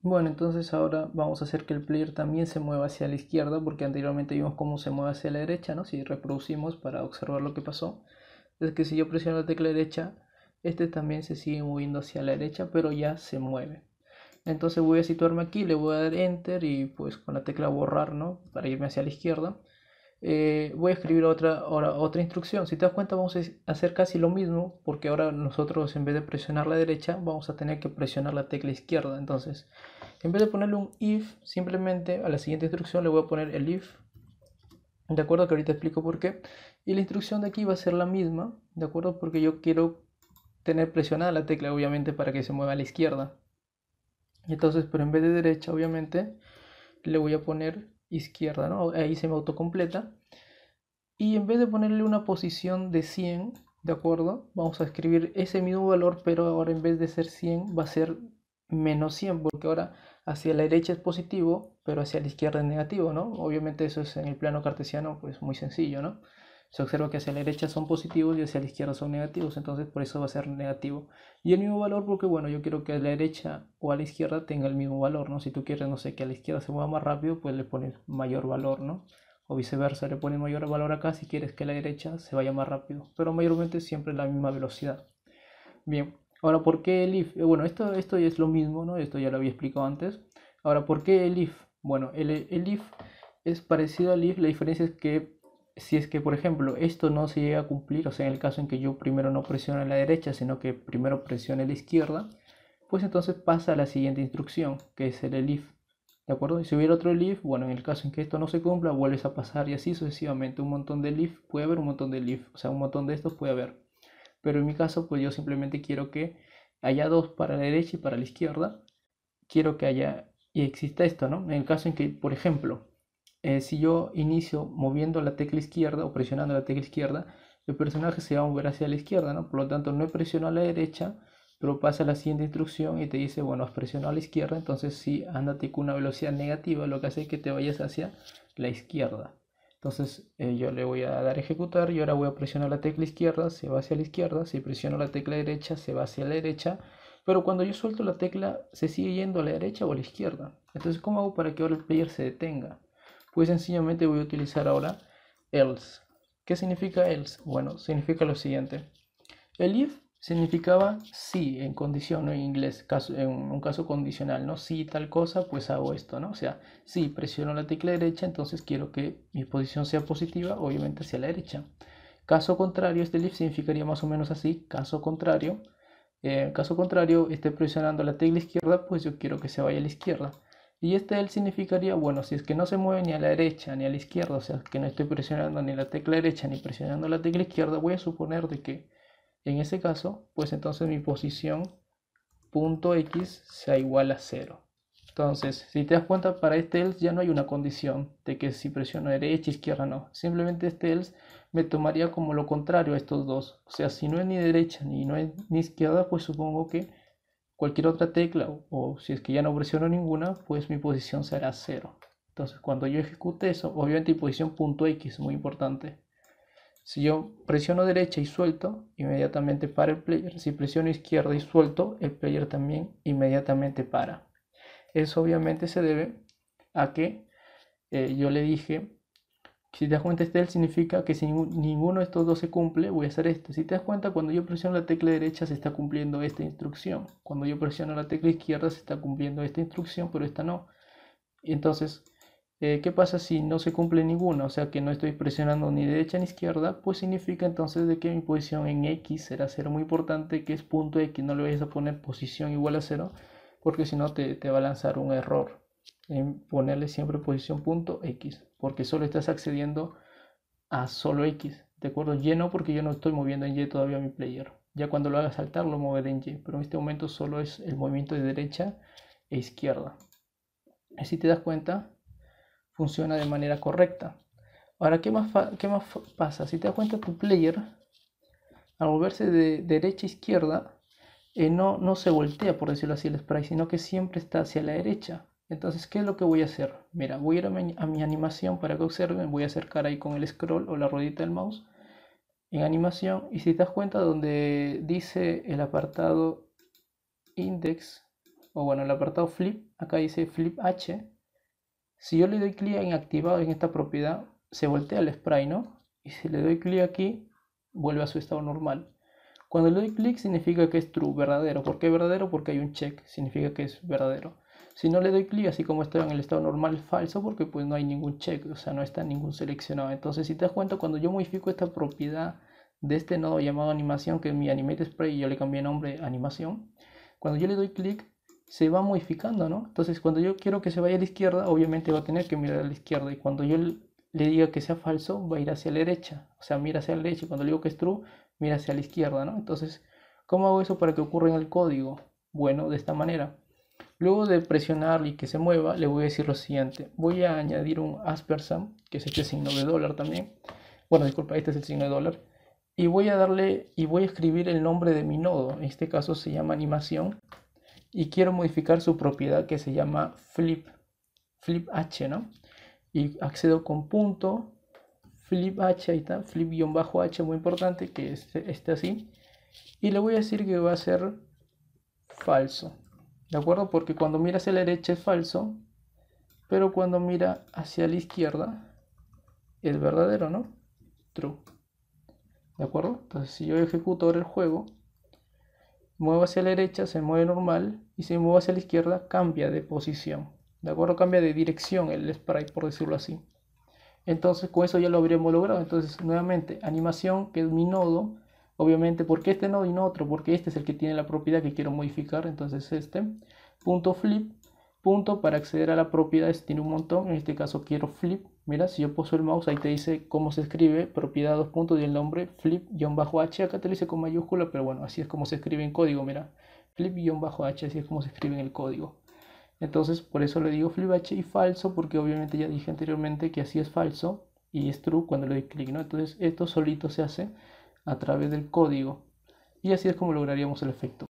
Bueno, entonces ahora vamos a hacer que el player también se mueva hacia la izquierda, porque anteriormente vimos cómo se mueve hacia la derecha, ¿no? Si reproducimos para observar lo que pasó, es que si yo presiono la tecla derecha, este también se sigue moviendo hacia la derecha, pero ya se mueve. Entonces voy a situarme aquí, le voy a dar Enter y pues con la tecla borrar, ¿no? Para irme hacia la izquierda. Eh, voy a escribir otra, otra instrucción. Si te das cuenta, vamos a hacer casi lo mismo, porque ahora nosotros en vez de presionar la derecha, vamos a tener que presionar la tecla izquierda. Entonces, en vez de ponerle un if, simplemente a la siguiente instrucción le voy a poner el if. De acuerdo, que ahorita explico por qué. Y la instrucción de aquí va a ser la misma, de acuerdo, porque yo quiero tener presionada la tecla, obviamente, para que se mueva a la izquierda. Entonces, pero en vez de derecha, obviamente, le voy a poner izquierda, ¿no? Ahí se me autocompleta. Y en vez de ponerle una posición de 100, ¿de acuerdo? Vamos a escribir ese mismo valor, pero ahora en vez de ser 100 va a ser menos 100, porque ahora hacia la derecha es positivo, pero hacia la izquierda es negativo, ¿no? Obviamente eso es en el plano cartesiano, pues muy sencillo, ¿no? Se observa que hacia la derecha son positivos y hacia la izquierda son negativos, entonces por eso va a ser negativo. Y el mismo valor porque, bueno, yo quiero que a la derecha o a la izquierda tenga el mismo valor, ¿no? Si tú quieres, no sé, que a la izquierda se mueva más rápido, pues le pones mayor valor, ¿no? O viceversa, le pones mayor valor acá si quieres que a la derecha se vaya más rápido, pero mayormente siempre la misma velocidad. Bien, ahora, ¿por qué el if? Bueno, esto, esto es lo mismo, ¿no? Esto ya lo había explicado antes. Ahora, ¿por qué el if? Bueno, el, el if es parecido al if, la diferencia es que si es que, por ejemplo, esto no se llega a cumplir, o sea, en el caso en que yo primero no presione la derecha, sino que primero presione la izquierda, pues entonces pasa a la siguiente instrucción, que es el elif. ¿De acuerdo? Y si hubiera otro elif, bueno, en el caso en que esto no se cumpla, vuelves a pasar y así sucesivamente. Un montón de elif, puede haber un montón de elif, o sea, un montón de estos puede haber. Pero en mi caso, pues yo simplemente quiero que haya dos para la derecha y para la izquierda. Quiero que haya y exista esto, ¿no? En el caso en que, por ejemplo, eh, si yo inicio moviendo la tecla izquierda o presionando la tecla izquierda, el personaje se va a mover hacia la izquierda, ¿no? Por lo tanto, no he presionado a la derecha, pero pasa la siguiente instrucción y te dice, bueno, has presionado a la izquierda, entonces si ándate con una velocidad negativa, lo que hace es que te vayas hacia la izquierda. Entonces eh, yo le voy a dar ejecutar y ahora voy a presionar la tecla izquierda, se va hacia la izquierda, si presiono la tecla derecha, se va hacia la derecha, pero cuando yo suelto la tecla, se sigue yendo a la derecha o a la izquierda. Entonces, ¿cómo hago para que ahora el player se detenga? Pues sencillamente voy a utilizar ahora else. ¿Qué significa else? Bueno, significa lo siguiente. El if significaba sí en condición, en inglés, caso, en un caso condicional, ¿no? Si tal cosa, pues hago esto, ¿no? O sea, si presiono la tecla derecha, entonces quiero que mi posición sea positiva, obviamente hacia la derecha. Caso contrario, este if significaría más o menos así, caso contrario. En eh, caso contrario, esté presionando la tecla izquierda, pues yo quiero que se vaya a la izquierda. Y este else significaría, bueno, si es que no se mueve ni a la derecha ni a la izquierda, o sea, que no estoy presionando ni la tecla derecha ni presionando la tecla izquierda, voy a suponer de que en ese caso, pues entonces mi posición punto X sea igual a 0. Entonces, si te das cuenta, para este else ya no hay una condición de que si presiono derecha, izquierda, no. Simplemente este else me tomaría como lo contrario a estos dos. O sea, si no es ni derecha ni, no es ni izquierda, pues supongo que cualquier otra tecla o si es que ya no presiono ninguna, pues mi posición será 0. Entonces cuando yo ejecute eso, obviamente mi posición punto .x, muy importante. Si yo presiono derecha y suelto, inmediatamente para el player. Si presiono izquierda y suelto, el player también inmediatamente para. Eso obviamente se debe a que eh, yo le dije si te das cuenta, este él significa que si ninguno de estos dos se cumple, voy a hacer esto. Si te das cuenta, cuando yo presiono la tecla derecha se está cumpliendo esta instrucción. Cuando yo presiono la tecla izquierda se está cumpliendo esta instrucción, pero esta no. Entonces, eh, ¿qué pasa si no se cumple ninguna? O sea, que no estoy presionando ni derecha ni izquierda, pues significa entonces de que mi posición en X será cero. Muy importante que es punto X, no le vayas a poner posición igual a 0, porque si no te va a lanzar un error en ponerle siempre posición punto x, porque solo estás accediendo a solo x, ¿de acuerdo? Y no, porque yo no estoy moviendo en y todavía mi player. Ya cuando lo haga saltar lo moveré en y, pero en este momento solo es el movimiento de derecha e izquierda. Y si te das cuenta, funciona de manera correcta. Ahora, ¿qué más, qué más pasa? Si te das cuenta, tu player, al moverse de derecha a izquierda, eh, no, no se voltea, por decirlo así, el spray sino que siempre está hacia la derecha. Entonces, ¿qué es lo que voy a hacer? Mira, voy a ir a mi, animación para que observen, voy a acercar ahí con el scroll o la ruedita del mouse en animación y si te das cuenta donde dice el apartado index o bueno el apartado flip acá dice flip h si yo le doy clic en activado en esta propiedad se voltea el spray no y si le doy clic aquí vuelve a su estado normal cuando le doy clic significa que es true verdadero ¿por qué verdadero? porque hay un check significa que es verdadero si no le doy clic, así como estoy en el estado normal falso, porque pues no hay ningún check, o sea, no está ningún seleccionado. Entonces, si te das cuenta, cuando yo modifico esta propiedad de este nodo llamado animación, que es mi animate spray, yo le cambié nombre animación, cuando yo le doy clic, se va modificando, ¿no? Entonces, cuando yo quiero que se vaya a la izquierda, obviamente va a tener que mirar a la izquierda. Y cuando yo le diga que sea falso, va a ir hacia la derecha. O sea, mira hacia la derecha. Y cuando le digo que es true, mira hacia la izquierda, ¿no? Entonces, ¿cómo hago eso para que ocurra en el código? Bueno, de esta manera. Luego de presionar y que se mueva, le voy a decir lo siguiente. Voy a añadir un aspersam que es este signo de dólar también. Bueno, disculpa, este es el signo de dólar. Y voy a darle y voy a escribir el nombre de mi nodo. En este caso se llama animación. Y quiero modificar su propiedad que se llama flip. Flip H, ¿no? Y accedo con punto. Flip H, ahí está. Flip-H, muy importante, que esté este así. Y le voy a decir que va a ser falso. ¿De acuerdo? Porque cuando mira hacia la derecha es falso, pero cuando mira hacia la izquierda es verdadero, ¿no? True. ¿De acuerdo? Entonces, si yo ejecuto ahora el juego, muevo hacia la derecha, se mueve normal, y si muevo hacia la izquierda, cambia de posición. ¿De acuerdo? Cambia de dirección el sprite, por decirlo así. Entonces, con eso ya lo habríamos logrado. Entonces, nuevamente, animación, que es mi nodo, obviamente, ¿por qué este no y no otro? Porque este es el que tiene la propiedad que quiero modificar, entonces este, punto flip, punto para acceder a la propiedad, este tiene un montón, en este caso quiero flip, mira, si yo puso el mouse, ahí te dice cómo se escribe, propiedad dos puntos y el nombre, flip-h, acá te lo hice con mayúscula, pero bueno, así es como se escribe en código, mira, flip-h, así es como se escribe en el código. Entonces, por eso le digo flip h y falso, porque obviamente ya dije anteriormente que así es falso y es true cuando le doy clic, ¿no? Entonces, esto solito se hace a través del código y así es como lograríamos el efecto.